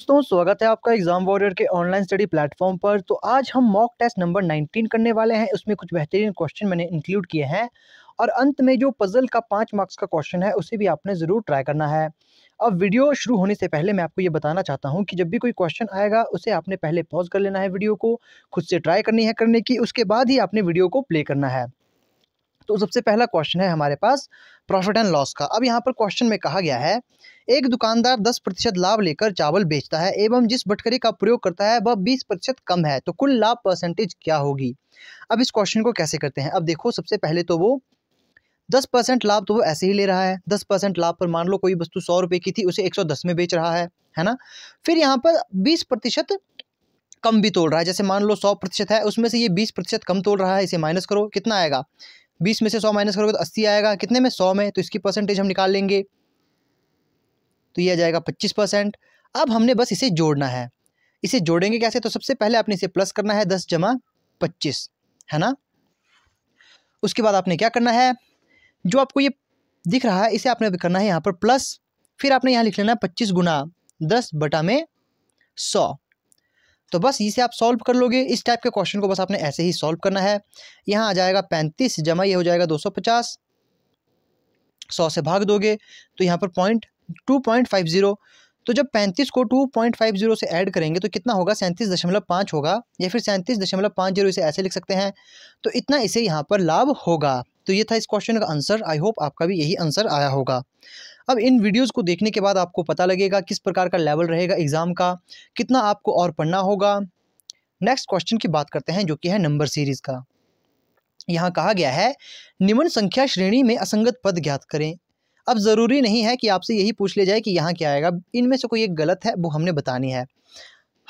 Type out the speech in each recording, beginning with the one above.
दोस्तों स्वागत है आपका एग्जाम वॉरियर के ऑनलाइन स्टडी प्लेटफॉर्म पर तो आज हम मॉक टेस्ट नंबर 19 करने वाले हैं उसमें कुछ बेहतरीन क्वेश्चन मैंने इंक्लूड किए हैं और अंत में जो पजल का पाँच मार्क्स का क्वेश्चन है उसे भी आपने ज़रूर ट्राई करना है अब वीडियो शुरू होने से पहले मैं आपको ये बताना चाहता हूँ कि जब भी कोई क्वेश्चन आएगा उसे आपने पहले पॉज कर लेना है वीडियो को खुद से ट्राई करनी है करने की उसके बाद ही आपने वीडियो को प्ले करना है तो सबसे पहला क्वेश्चन है हमारे पास प्रॉफिट एंड लॉस का अब यहाँ पर क्वेश्चन में कहा गया है एक दुकानदार दस प्रतिशत लाभ लेकर चावल बेचता है एवं जिस बटकरे का प्रयोग करता है वह बीस प्रतिशत कम है तो कुल लाभ परसेंटेज क्या होगी अब इस क्वेश्चन को कैसे करते हैं अब देखो सबसे पहले तो वो दस परसेंट लाभ तो वो ऐसे ही ले रहा है दस परसेंट लाभ पर मान लो कोई वस्तु सौ रुपये की थी उसे एक सौ दस में बेच रहा है है ना फिर यहाँ पर बीस प्रतिशत कम भी तोड़ रहा है जैसे मान लो सौ प्रतिशत है उसमें से ये बीस प्रतिशत कम तोड़ रहा है इसे माइनस करो कितना आएगा बीस में से सौ माइनस करोगे तो अस्सी आएगा कितने में सौ में तो इसकी परसेंटेज हम निकाल लेंगे तो यह आ जाएगा पच्चीस परसेंट अब हमने बस इसे जोड़ना है इसे जोड़ेंगे कैसे तो सबसे पहले आपने इसे प्लस करना है दस जमा पच्चीस है ना उसके बाद आपने क्या करना है जो आपको ये दिख रहा है इसे आपने करना है यहाँ पर प्लस फिर आपने यहाँ लिख लेना है पच्चीस गुना दस बटा में सौ तो बस इसे आप सॉल्व कर लोगे इस टाइप के क्वेश्चन को बस आपने ऐसे ही सॉल्व करना है यहाँ आ जाएगा पैंतीस जमा ये हो जाएगा दो सौ पचास सौ से भाग दोगे तो यहाँ पर point two point five zero तो जब पैंतीस को टू पॉइंट फाइव जीरो से ऐड करेंगे तो कितना होगा सैंतीस दशमलव पाँच होगा या फिर सैंतीस दशमलव पाँच जीरो इसे ऐसे लिख सकते हैं तो इतना इसे यहाँ पर लाभ होगा तो ये था इस क्वेश्चन का आंसर आई होप आपका भी यही आंसर आया होगा अब इन वीडियोज़ को देखने के बाद आपको पता लगेगा किस प्रकार का लेवल रहेगा एग्ज़ाम का कितना आपको और पढ़ना होगा नेक्स्ट क्वेश्चन की बात करते हैं जो कि है नंबर सीरीज़ का यहाँ कहा गया है निम्न संख्या श्रेणी में असंगत पद ज्ञात करें अब ज़रूरी नहीं है कि आपसे यही पूछ लिया जाए कि यहाँ क्या आएगा इनमें से कोई एक गलत है वो हमने बतानी है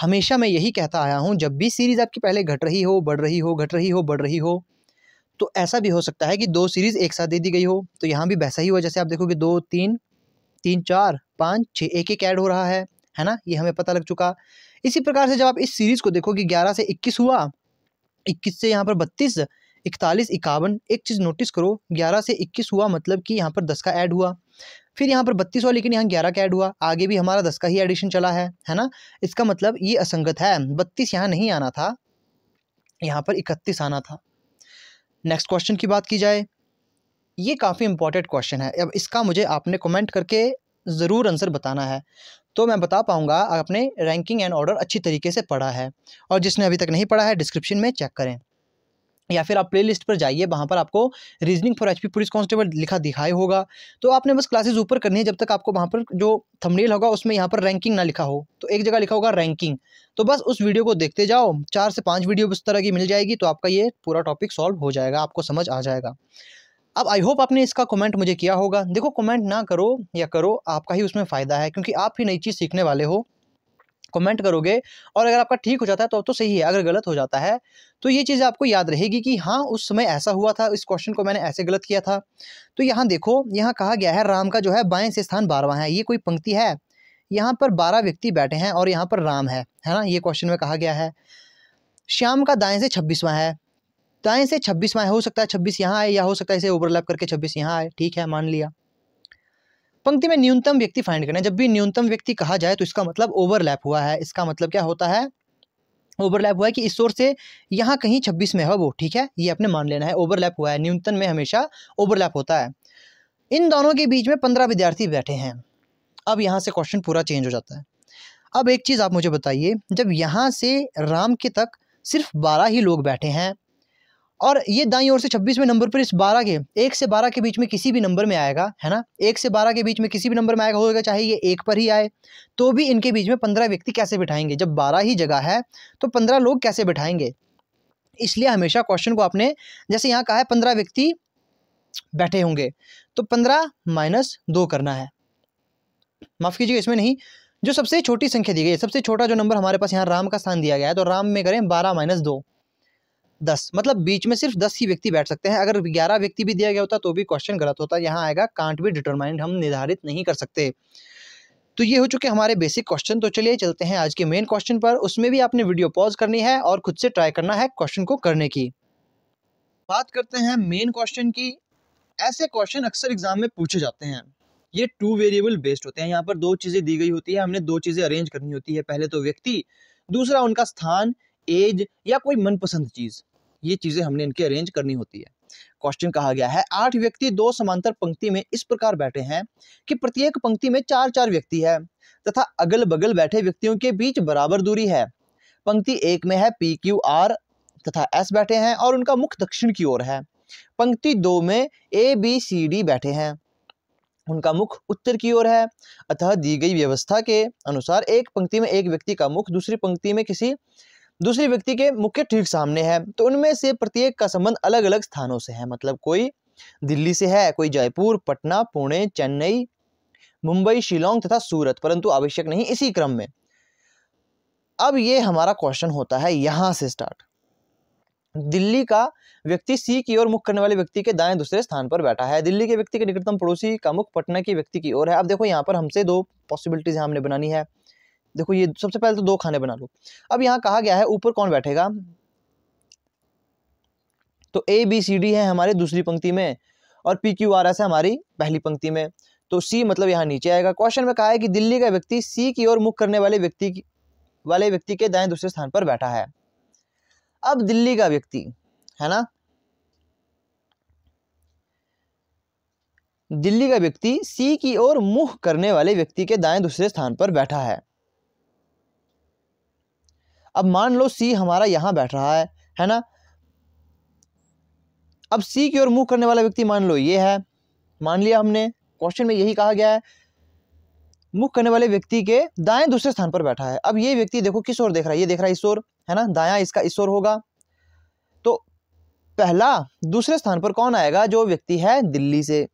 हमेशा मैं यही कहता आया हूँ जब भी सीरीज़ आपकी पहले घट रही हो बढ़ रही हो घट रही हो बढ़ रही हो तो ऐसा भी हो सकता है कि दो सीरीज़ एक साथ दे दी गई हो तो यहाँ भी वैसा ही हुआ जैसे आप देखोगे दो तीन तीन चार पाँच छः एक एक ऐड हो रहा है है ना ये हमें पता लग चुका इसी प्रकार से जब आप इस सीरीज़ को देखोगे ग्यारह से इक्कीस हुआ इक्कीस से यहाँ पर बत्तीस इकतालीस इक्यावन एक चीज़ नोटिस करो ग्यारह से इक्कीस हुआ मतलब कि यहाँ पर दस का ऐड हुआ फिर यहाँ पर बत्तीस हुआ लेकिन यहाँ ग्यारह का ऐड हुआ आगे भी हमारा दस का ही एडिशन चला है है ना इसका मतलब ये असंगत है बत्तीस यहाँ नहीं आना था यहाँ पर इकतीस आना था नेक्स्ट क्वेश्चन की बात की जाए ये काफ़ी इंपॉर्टेंट क्वेश्चन है अब इसका मुझे आपने कमेंट करके ज़रूर आंसर बताना है तो मैं बता पाऊँगा आपने रैंकिंग एंड ऑर्डर अच्छी तरीके से पढ़ा है और जिसने अभी तक नहीं पढ़ा है डिस्क्रिप्शन में चेक करें या फिर आप प्लेलिस्ट पर जाइए वहाँ पर आपको reasoning for HP police constable लिखा दिखाई होगा तो आपने बस क्लासेस ऊपर करनी है जब तक आपको वहाँ पर जो थंबनेल होगा उसमें यहाँ पर रैंकिंग ना लिखा हो तो एक जगह लिखा होगा रैंकिंग तो बस उस वीडियो को देखते जाओ चार से पाँच वीडियो इस तरह की मिल जाएगी तो आपका ये पूरा टॉपिक सॉल्व हो जाएगा आपको समझ आ जाएगा अब आई होप आपने इसका कमेंट मुझे किया होगा देखो कमेंट ना करो या करो आपका ही उसमें फ़ायदा है क्योंकि आप ही नई चीज़ सीखने वाले हो कमेंट करोगे और अगर आपका ठीक हो जाता है तो तो सही है अगर गलत हो जाता है तो ये चीज़ आपको याद रहेगी कि हाँ उस समय ऐसा हुआ था इस क्वेश्चन को मैंने ऐसे गलत किया था तो यहाँ देखो यहाँ कहा गया है राम का जो है बाएं से स्थान बारहवां है ये कोई पंक्ति है यहाँ पर बारह व्यक्ति बैठे हैं और यहाँ पर राम है है ना ये क्वेश्चन में कहा गया है श्याम का दाएँ से छब्बीसवाँ है दाएँ से छब्बीसवां हो सकता है छब्बीस यहाँ आए या हो सकता है इसे ओवरलैप करके छब्बीस यहाँ आए ठीक है मान लिया पंक्ति में न्यूनतम व्यक्ति फाइंड करना है जब भी न्यूनतम व्यक्ति कहा जाए तो इसका मतलब ओवरलैप हुआ है इसका मतलब क्या होता है ओवरलैप हुआ है कि इस सोर्स से यहाँ कहीं छब्बीस में है वो ठीक है ये आपने मान लेना है ओवरलैप हुआ है न्यूनतम में हमेशा ओवरलैप होता है इन दोनों के बीच में पंद्रह विद्यार्थी बैठे हैं अब यहाँ से क्वेश्चन पूरा चेंज हो जाता है अब एक चीज़ आप मुझे बताइए जब यहाँ से राम के तक सिर्फ बारह ही लोग बैठे हैं और ये दाई ओर से छब्बीसवें नंबर पर इस बारह के एक से बारह के बीच में किसी भी नंबर में आएगा है ना एक से बारह के बीच में किसी भी नंबर में आएगा होगा चाहे ये एक पर ही आए तो भी इनके बीच में पंद्रह व्यक्ति कैसे बिठाएंगे जब बारह ही जगह है तो पंद्रह लोग कैसे बिठाएंगे इसलिए हमेशा क्वेश्चन को आपने जैसे यहाँ कहा है पंद्रह व्यक्ति बैठे होंगे तो पंद्रह माइनस दो करना है माफ़ कीजिए इसमें नहीं जो सबसे छोटी संख्या दी गई है सबसे छोटा जो नंबर हमारे पास यहाँ राम का स्थान दिया गया है तो राम में करें बारह माइनस दो दस मतलब बीच में सिर्फ दस ही व्यक्ति बैठ सकते हैं अगर ग्यारह व्यक्ति भी दिया गया होता तो भी क्वेश्चन गलत होता यहाँ आएगा कांट भी डिटरमाइंड हम निर्धारित नहीं कर सकते तो ये हो चुके हमारे बेसिक क्वेश्चन तो चलिए चलते हैं आज के मेन क्वेश्चन पर उसमें भी आपने वीडियो पॉज करनी है और खुद से ट्राई करना है क्वेश्चन को करने की बात करते हैं मेन क्वेश्चन की ऐसे क्वेश्चन अक्सर एग्जाम में पूछे जाते हैं ये टू वेरिएबल बेस्ड होते हैं यहाँ पर दो चीज़ें दी गई होती है हमने दो चीज़ें अरेंज करनी होती है पहले तो व्यक्ति दूसरा उनका स्थान एज या कोई मनपसंद चीज़ ये चीज़ें हमने इनके अरेंज करनी होती है क्वेश्चन कहा गया है आठ व्यक्ति दो समांतर पंक्ति में इस प्रकार बैठे हैं कि प्रत्येक पंक्ति में चार चार व्यक्ति है तथा अगल बगल बैठे व्यक्तियों के बीच बराबर दूरी है पंक्ति एक में है पी क्यू आर तथा एस बैठे हैं और उनका मुख दक्षिण की ओर है पंक्ति दो में ए बी सी डी बैठे हैं उनका मुख उत्तर की ओर है अतः दी गई व्यवस्था के अनुसार एक पंक्ति में एक व्यक्ति का मुख दूसरी पंक्ति में किसी दूसरे व्यक्ति के मुख्य ठीक सामने है तो उनमें से प्रत्येक का संबंध अलग अलग स्थानों से है मतलब कोई दिल्ली से है कोई जयपुर पटना पुणे चेन्नई मुंबई शिलोंग तथा सूरत परंतु आवश्यक नहीं इसी क्रम में अब ये हमारा क्वेश्चन होता है यहाँ से स्टार्ट दिल्ली का व्यक्ति सी की ओर मुख करने वाले व्यक्ति के दाएं दूसरे स्थान पर बैठा है दिल्ली के व्यक्ति के निकटतम पड़ोसी का मुख पटना की व्यक्ति की ओर है अब देखो यहाँ पर हमसे दो पॉसिबिलिटीज हमने बनानी है देखो ये सबसे पहले तो दो खाने बना लो अब यहाँ कहा गया है ऊपर कौन बैठेगा तो ए बी सी डी है हमारे दूसरी पंक्ति में और पी क्यू आर एस है हमारी पहली पंक्ति में तो सी मतलब यहाँ नीचे आएगा क्वेश्चन में कहा है कि दिल्ली का व्यक्ति सी की ओर मुख करने वाले व्यक्ति वाले व्यक्ति के दाएं दूसरे स्थान पर बैठा है अब दिल्ली का व्यक्ति है ना दिल्ली का व्यक्ति सी की ओर मुख करने वाले व्यक्ति के दाएं दूसरे स्थान पर बैठा है अब मान लो सी हमारा यहाँ बैठ रहा है है ना अब सी की ओर मुंह करने वाला व्यक्ति मान लो ये है मान लिया हमने क्वेश्चन में यही कहा गया है मुख करने वाले व्यक्ति के दाएं दूसरे स्थान पर बैठा है अब ये व्यक्ति देखो किस ओर देख रहा है ये देख रहा है इस ओर है ना दाया इसका इस ओर होगा तो पहला दूसरे स्थान पर कौन आएगा जो व्यक्ति है दिल्ली से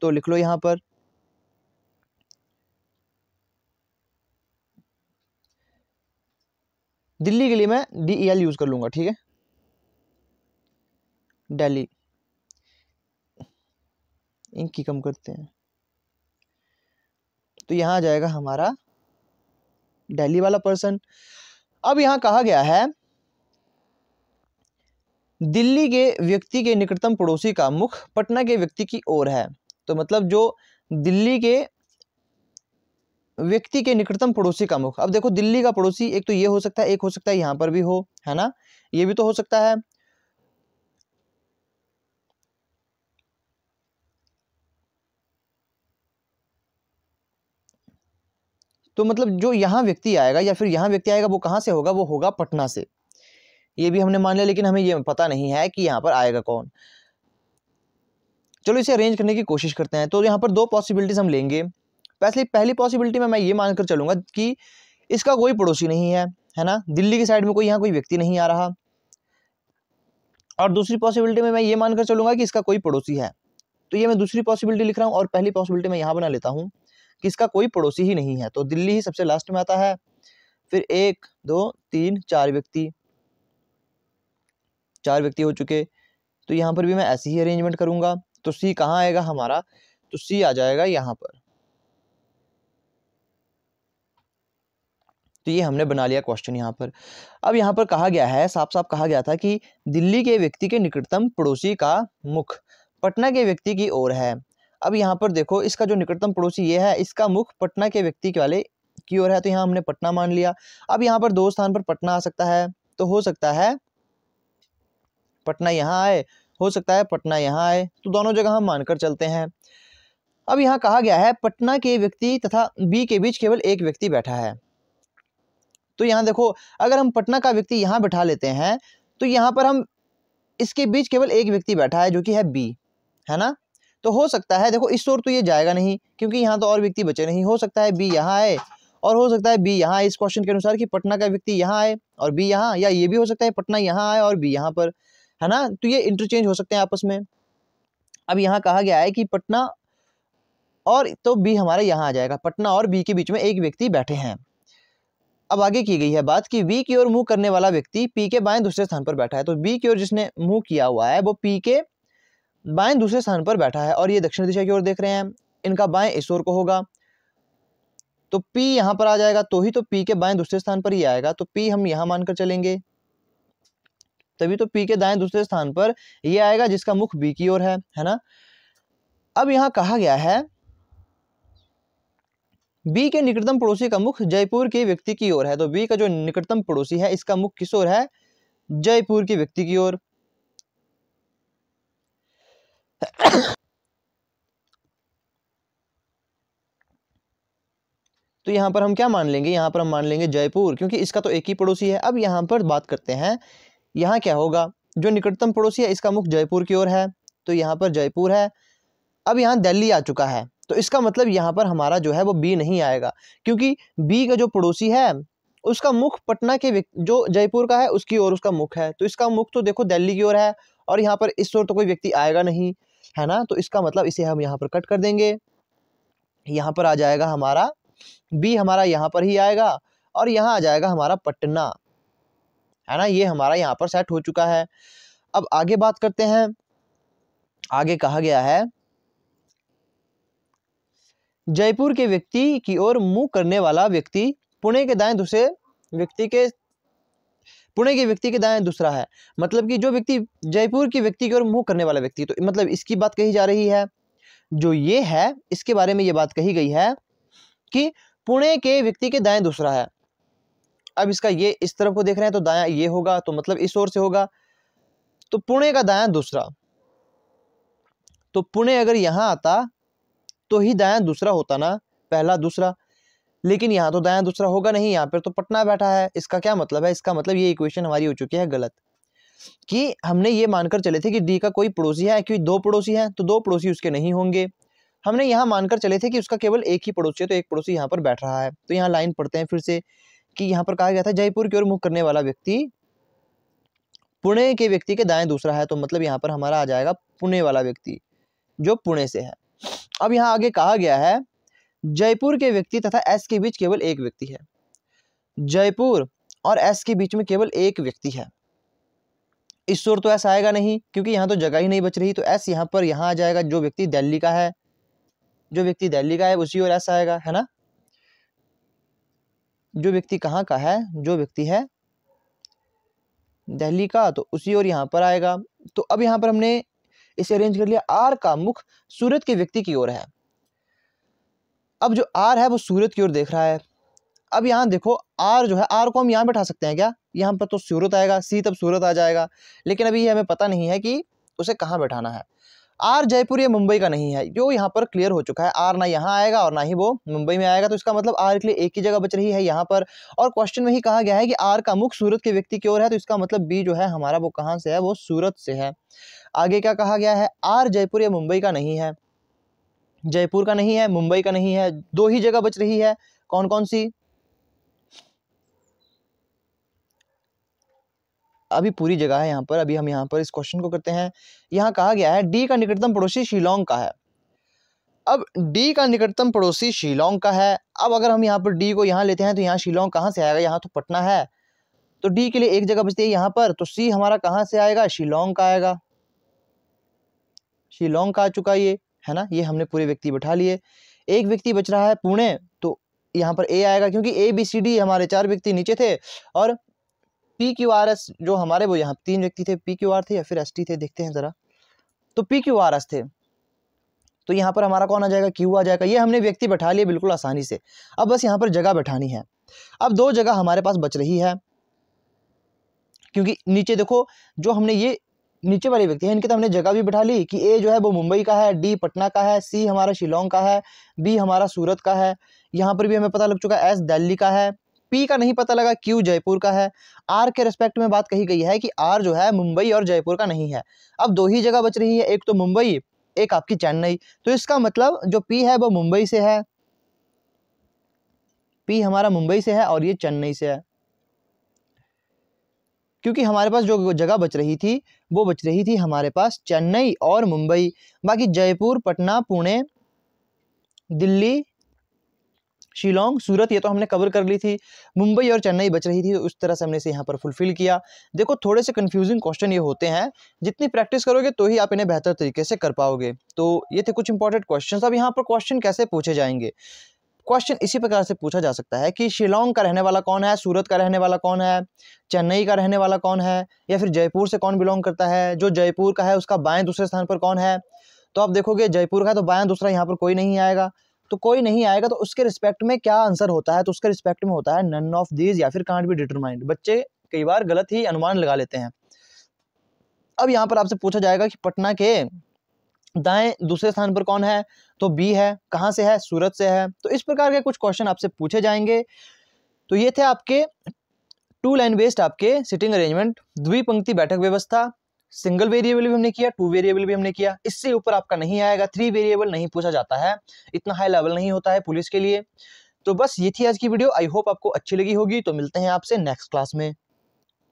तो लिख लो यहाँ पर दिल्ली के लिए मैं डी ई एल यूज़ कर लूँगा ठीक है डेली इनकी कम करते हैं तो यहाँ आ जाएगा हमारा डेली वाला पर्सन अब यहाँ कहा गया है दिल्ली के व्यक्ति के निकटतम पड़ोसी का मुख पटना के व्यक्ति की ओर है तो मतलब जो दिल्ली के व्यक्ति के निकटतम पड़ोसी का मुख अब देखो दिल्ली का पड़ोसी एक तो ये हो सकता है एक हो सकता है यहां पर भी हो है ना ये भी तो हो सकता है तो मतलब जो यहां व्यक्ति आएगा या फिर यहां व्यक्ति आएगा वो कहां से होगा वो होगा पटना से ये भी हमने मान लिया लेकिन हमें ये पता नहीं है कि यहां पर आएगा कौन चलो इसे अरेंज करने की कोशिश करते हैं तो यहां पर दो पॉसिबिलिटीज़ हम लेंगे वैसे तो पहली पॉसिबिलिटी में मैं ये मानकर चलूँगा कि इसका कोई पड़ोसी नहीं है है ना दिल्ली की साइड में कोई यहाँ कोई व्यक्ति नहीं आ रहा और दूसरी पॉसिबिलिटी में मैं ये मानकर चलूँगा कि इसका कोई पड़ोसी है तो ये मैं दूसरी पॉसिबिलिटी लिख रहा हूँ और पहली पॉसिबिलिटी मैं यहाँ बना लेता हूँ कि इसका कोई पड़ोसी ही नहीं है तो दिल्ली ही सबसे लास्ट में आता है फिर एक दो तीन चार व्यक्ति चार व्यक्ति हो चुके तो यहाँ पर भी मैं ऐसी ही अरेंजमेंट करूँगा तो सी कहाँ आएगा हमारा तो सी आ जाएगा यहाँ पर तो ये हमने बना लिया क्वेश्चन यहाँ पर अब यहाँ पर कहा गया है साफ साफ कहा गया था कि दिल्ली के व्यक्ति के निकटतम पड़ोसी का मुख पटना के व्यक्ति की ओर है अब यहाँ पर देखो इसका जो निकटतम पड़ोसी ये है इसका मुख पटना के व्यक्ति के वाले की ओर है तो यहाँ हमने पटना मान लिया अब यहाँ पर दो स्थान पर पटना आ सकता है तो हो सकता है पटना यहाँ आए हो सकता है पटना यहाँ आए तो दोनों जगह हम मानकर चलते हैं अब यहाँ कहा गया है पटना के व्यक्ति तथा बी के बीच केवल एक व्यक्ति बैठा है तो यहाँ देखो अगर हम पटना का व्यक्ति यहाँ बैठा लेते हैं तो यहाँ पर हम इसके बीच केवल एक व्यक्ति बैठा है जो कि है बी है ना तो हो सकता है देखो इस ओर तो ये जाएगा नहीं क्योंकि यहाँ तो और व्यक्ति बचे नहीं हो सकता है बी यहाँ आए और हो सकता है बी यहाँ आए इस क्वेश्चन के अनुसार कि पटना का व्यक्ति यहाँ आए और बी यहाँ या ये भी हो सकता है पटना यहाँ आए और बी यहाँ पर है ना तो ये इंटरचेंज हो सकते हैं आपस में अब यहाँ कहा गया है कि पटना और तो बी हमारा यहाँ आ जाएगा पटना और बी के बीच में एक व्यक्ति बैठे हैं अब आगे की गई है बात कि बी की ओर मुंह करने वाला व्यक्ति पी के बाएं दूसरे स्थान पर बैठा है तो बी की ओर जिसने मुंह किया हुआ है वो पी के बाएं दूसरे स्थान पर बैठा है और ये दक्षिण दिशा की ओर देख रहे हैं इनका बाएं इस ओर को होगा तो पी यहां पर आ जाएगा तो ही तो पी के बाएं दूसरे स्थान पर ही आएगा तो पी हम यहां मानकर चलेंगे तभी तो पी के दाएं दूसरे स्थान पर यह आएगा जिसका मुख बी की ओर है है ना अब यहां कहा गया है बी के निकटतम पड़ोसी का मुख जयपुर के व्यक्ति की ओर है तो बी का जो निकटतम पड़ोसी है इसका मुख किस ओर है जयपुर के व्यक्ति की ओर तो यहाँ पर हम क्या मान लेंगे यहाँ पर हम मान लेंगे जयपुर क्योंकि इसका तो एक ही पड़ोसी है अब यहाँ पर बात करते हैं यहाँ क्या होगा जो निकटतम पड़ोसी है इसका मुख जयपुर की ओर है तो यहां पर जयपुर है अब यहाँ दिल्ली आ चुका है तो इसका मतलब यहाँ पर हमारा जो है वो बी नहीं आएगा क्योंकि बी का जो पड़ोसी है उसका मुख पटना के जो जयपुर का है उसकी ओर उसका मुख है तो इसका मुख तो देखो दिल्ली की ओर है और यहाँ पर इस ओर तो कोई व्यक्ति आएगा नहीं है ना तो इसका मतलब इसे हम यहाँ पर कट कर देंगे यहाँ पर आ जाएगा हमारा बी हमारा यहाँ पर ही आएगा और यहाँ आ जाएगा हमारा पटना है ना ये हमारा यहाँ पर सेट हो चुका है अब आगे बात करते हैं आगे कहा गया है जयपुर के व्यक्ति की ओर मुंह करने वाला व्यक्ति पुणे के दाएं दूसरे व्यक्ति के पुणे के व्यक्ति के दाएं दूसरा है मतलब कि जो व्यक्ति जयपुर के व्यक्ति की ओर मुंह करने वाला व्यक्ति तो मतलब इसकी बात कही जा रही है जो ये है इसके बारे में ये बात कही गई है कि पुणे के व्यक्ति के दाएं दूसरा है अब इसका ये इस तरफ को देख रहे हैं तो दाया ये होगा तो मतलब इस ओर से होगा तो पुणे का दाया दूसरा तो पुणे अगर यहां आता तो ही दाया दूसरा होता ना पहला दूसरा लेकिन यहाँ तो दाया दूसरा होगा नहीं यहाँ पर तो पटना बैठा है इसका क्या मतलब है इसका मतलब ये इक्वेशन हमारी हो चुकी है गलत कि हमने ये मानकर चले थे कि डी का कोई पड़ोसी है क्योंकि दो पड़ोसी हैं तो दो पड़ोसी उसके नहीं होंगे हमने यहाँ मानकर चले थे कि उसका केवल एक ही पड़ोसी है तो एक पड़ोसी यहाँ पर बैठ रहा है तो यहाँ लाइन पढ़ते हैं फिर से कि यहाँ पर कहा गया था जयपुर की ओर मुख करने वाला व्यक्ति पुणे के व्यक्ति के दाएं दूसरा है तो मतलब यहाँ पर हमारा आ जाएगा पुणे वाला व्यक्ति जो पुणे से है अब यहाँ आगे कहा गया है जयपुर के व्यक्ति तथा एस के बीच केवल एक व्यक्ति है जयपुर और एस के बीच में केवल एक व्यक्ति है इस शोर तो ऐसा आएगा नहीं क्योंकि यहाँ तो जगह ही नहीं बच रही तो एस यहाँ पर यहाँ आ जाएगा जो व्यक्ति दिल्ली का है जो व्यक्ति दिल्ली का है उसी और ऐसा आएगा है ना जो व्यक्ति कहाँ का है जो व्यक्ति है दिल्ली का तो उसी और यहाँ पर आएगा तो अब यहाँ पर हमने इसे अरेंज कर लिया आर का मुख सूरत के व्यक्ति की ओर है अब जो आर है वो सूरत की ओर देख रहा है अब यहाँ देखो आर जो है आर को हम यहाँ बैठा सकते हैं क्या यहाँ पर तो सूरत आएगा सी तब सूरत आ जाएगा लेकिन अभी हमें पता नहीं है कि उसे कहाँ बैठाना है आर जयपुर या मुंबई का नहीं है जो यहाँ पर क्लियर हो चुका है आर ना यहाँ आएगा और ना ही वो मुंबई में आएगा तो इसका मतलब आर के लिए एक ही जगह बच रही है यहाँ पर और क्वेश्चन में ही कहा गया है कि आर का मुख सूरत के व्यक्ति की ओर है तो इसका मतलब बी जो है हमारा वो कहाँ से है वो सूरत से है आगे क्या कहा गया है आर जयपुर या मुंबई का नहीं है जयपुर का नहीं है मुंबई का नहीं है दो ही जगह बच रही है कौन कौन सी अभी पूरी जगह है यहाँ पर अभी हम यहाँ पर इस क्वेश्चन को करते हैं यहाँ कहा गया है डी का निकटतम पड़ोसी शिलोंग का है अब डी का निकटतम पड़ोसी शिलोंग का है अब अगर हम यहाँ पर डी को यहाँ लेते हैं तो यहाँ शिलोंग कहाँ से आएगा यहाँ तो पटना है तो डी के लिए एक जगह बचती है यहाँ पर तो सी हमारा कहाँ से आएगा शिलोंग का आएगा शिलोंग का आ चुका ये है ना ये हमने पूरे व्यक्ति बैठा लिए एक व्यक्ति बच रहा है पुणे तो यहाँ पर ए आएगा क्योंकि ए बी सी डी हमारे चार व्यक्ति नीचे थे और पी क्यू आर एस जो हमारे वो यहाँ तीन व्यक्ति थे पी क्यू आर थे या फिर एस टी थे देखते हैं ज़रा तो पी क्यू आर एस थे तो यहाँ पर हमारा कौन आ जाएगा क्यू आ जाएगा ये हमने व्यक्ति बैठा लिए बिल्कुल आसानी से अब बस यहाँ पर जगह बैठानी है अब दो जगह हमारे पास बच रही है क्योंकि नीचे देखो जो हमने ये नीचे वाले व्यक्ति हैं इनके तो हमने जगह भी बैठा ली कि ए जो है वो मुंबई का है डी पटना का है सी हमारा शिलोंग का है बी हमारा सूरत का है यहाँ पर भी हमें पता लग चुका है एस दिल्ली का है पी का नहीं पता लगा क्यू जयपुर का है आर के रेस्पेक्ट में बात कही गई है कि आर जो है मुंबई और जयपुर का नहीं है अब दो ही जगह बच रही है एक तो मुंबई एक आपकी चेन्नई तो इसका मतलब जो पी है वो मुंबई से है पी हमारा मुंबई से है और ये चेन्नई से है क्योंकि हमारे पास जो जगह बच रही थी वो बच रही थी हमारे पास चेन्नई और मुंबई बाकी जयपुर पटना पुणे दिल्ली शिलोंग सूरत ये तो हमने कवर कर ली थी मुंबई और चेन्नई बच रही थी तो उस तरह से हमने इसे यहाँ पर फुलफिल किया देखो थोड़े से कन्फ्यूजिंग क्वेश्चन ये होते हैं जितनी प्रैक्टिस करोगे तो ही आप इन्हें बेहतर तरीके से कर पाओगे तो ये थे कुछ इंपॉर्टेंट क्वेश्चन अब यहाँ पर क्वेश्चन कैसे पूछे जाएंगे क्वेश्चन इसी प्रकार से पूछा जा सकता है कि शिलोंग का रहने वाला कौन है सूरत का रहने वाला कौन है चेन्नई का रहने वाला कौन है या फिर जयपुर से कौन बिलोंग करता है जो जयपुर का है उसका बाएं दूसरे स्थान पर कौन है तो आप देखोगे जयपुर का है तो बायां दूसरा यहाँ पर कोई नहीं आएगा तो कोई नहीं आएगा तो उसके रिस्पेक्ट में क्या आंसर होता है तो उसके रिस्पेक्ट में होता है नन ऑफ दीज या फिर कांट बी डिटरमाइंड बच्चे कई बार गलत ही अनुमान लगा लेते हैं अब यहाँ पर आपसे पूछा जाएगा कि पटना के दाएं दूसरे स्थान पर कौन है तो बी है कहाँ से है सूरत से है तो इस प्रकार के कुछ क्वेश्चन आपसे पूछे जाएंगे तो ये थे आपके टू लाइन बेस्ड आपके सिटिंग अरेंजमेंट द्विपंक्ति बैठक व्यवस्था सिंगल वेरिएबल भी हमने किया टू वेरिएबल भी हमने किया इससे ऊपर आपका नहीं आएगा थ्री वेरिएबल नहीं पूछा जाता है इतना हाई लेवल नहीं होता है पुलिस के लिए तो बस ये थी आज की वीडियो आई होप आपको अच्छी लगी होगी तो मिलते हैं आपसे नेक्स्ट क्लास में